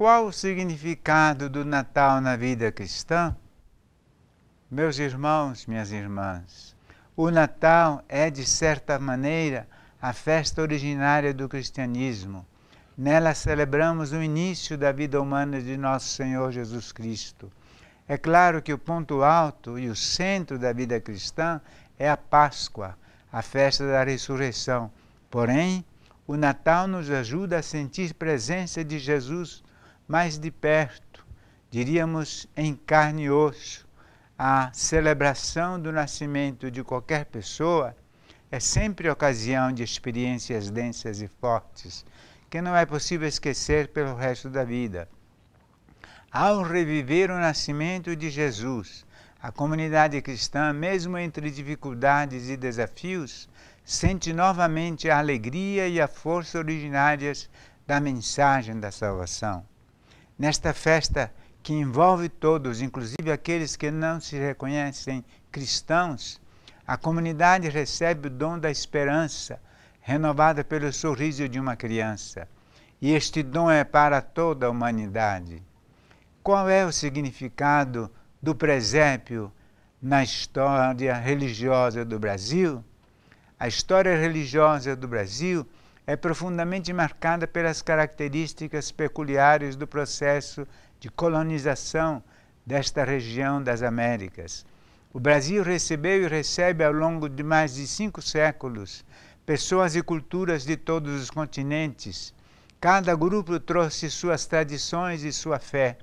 Qual o significado do Natal na vida cristã? Meus irmãos, minhas irmãs, o Natal é, de certa maneira, a festa originária do cristianismo. Nela celebramos o início da vida humana de nosso Senhor Jesus Cristo. É claro que o ponto alto e o centro da vida cristã é a Páscoa, a festa da ressurreição. Porém, o Natal nos ajuda a sentir presença de Jesus mais de perto, diríamos em carne e osso, a celebração do nascimento de qualquer pessoa é sempre ocasião de experiências densas e fortes, que não é possível esquecer pelo resto da vida. Ao reviver o nascimento de Jesus, a comunidade cristã, mesmo entre dificuldades e desafios, sente novamente a alegria e a força originárias da mensagem da salvação nesta festa que envolve todos, inclusive aqueles que não se reconhecem cristãos, a comunidade recebe o dom da esperança, renovada pelo sorriso de uma criança. E este dom é para toda a humanidade. Qual é o significado do presépio na história religiosa do Brasil? A história religiosa do Brasil é profundamente marcada pelas características peculiares do processo de colonização desta região das Américas. O Brasil recebeu e recebe ao longo de mais de cinco séculos pessoas e culturas de todos os continentes. Cada grupo trouxe suas tradições e sua fé.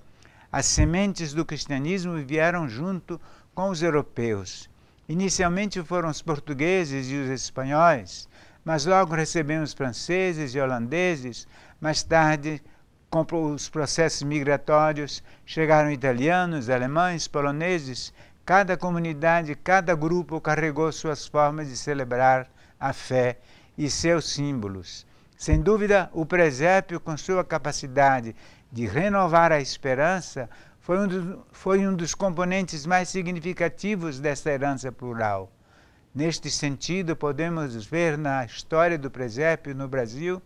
As sementes do cristianismo vieram junto com os europeus. Inicialmente foram os portugueses e os espanhóis, mas logo recebemos franceses e holandeses. Mais tarde, com os processos migratórios, chegaram italianos, alemães, poloneses. Cada comunidade, cada grupo carregou suas formas de celebrar a fé e seus símbolos. Sem dúvida, o presépio, com sua capacidade de renovar a esperança, foi um, dos, foi um dos componentes mais significativos dessa herança plural. Neste sentido, podemos ver na história do presépio no Brasil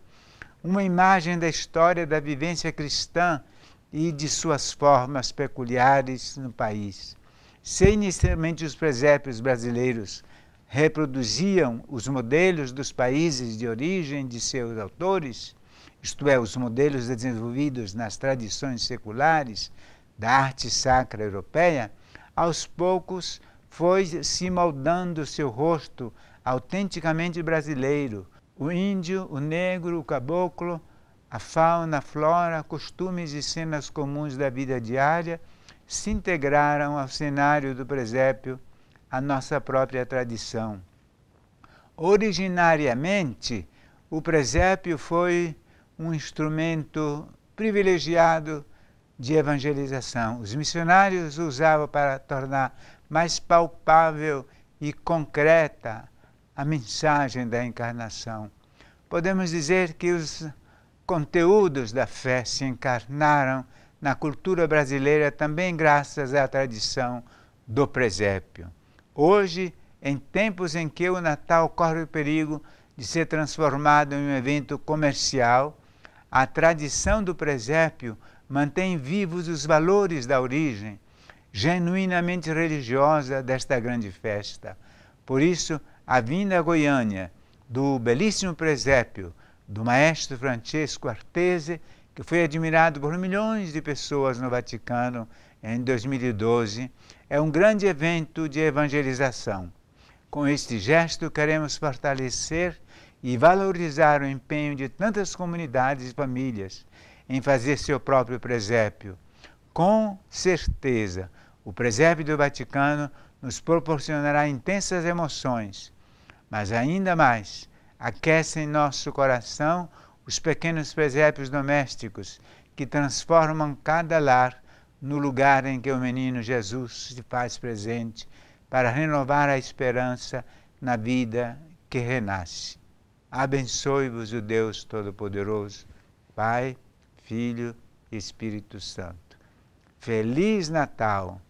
uma imagem da história da vivência cristã e de suas formas peculiares no país. Se inicialmente os presépios brasileiros reproduziam os modelos dos países de origem de seus autores, isto é, os modelos desenvolvidos nas tradições seculares da arte sacra europeia, aos poucos foi se moldando seu rosto autenticamente brasileiro. O índio, o negro, o caboclo, a fauna, a flora, costumes e cenas comuns da vida diária se integraram ao cenário do presépio, à nossa própria tradição. Originariamente, o presépio foi um instrumento privilegiado de evangelização. Os missionários usavam para tornar mais palpável e concreta a mensagem da encarnação. Podemos dizer que os conteúdos da fé se encarnaram na cultura brasileira também graças à tradição do presépio. Hoje, em tempos em que o Natal corre o perigo de ser transformado em um evento comercial, a tradição do presépio mantém vivos os valores da origem genuinamente religiosa desta grande festa. Por isso, a vinda a Goiânia do belíssimo presépio do maestro Francesco Artese, que foi admirado por milhões de pessoas no Vaticano em 2012, é um grande evento de evangelização. Com este gesto, queremos fortalecer e valorizar o empenho de tantas comunidades e famílias em fazer seu próprio presépio. Com certeza, o presépio do Vaticano nos proporcionará intensas emoções, mas ainda mais, aquece em nosso coração os pequenos presépios domésticos que transformam cada lar no lugar em que o menino Jesus se faz presente para renovar a esperança na vida que renasce. Abençoe-vos o Deus Todo-Poderoso, Pai. Filho e Espírito Santo. Feliz Natal!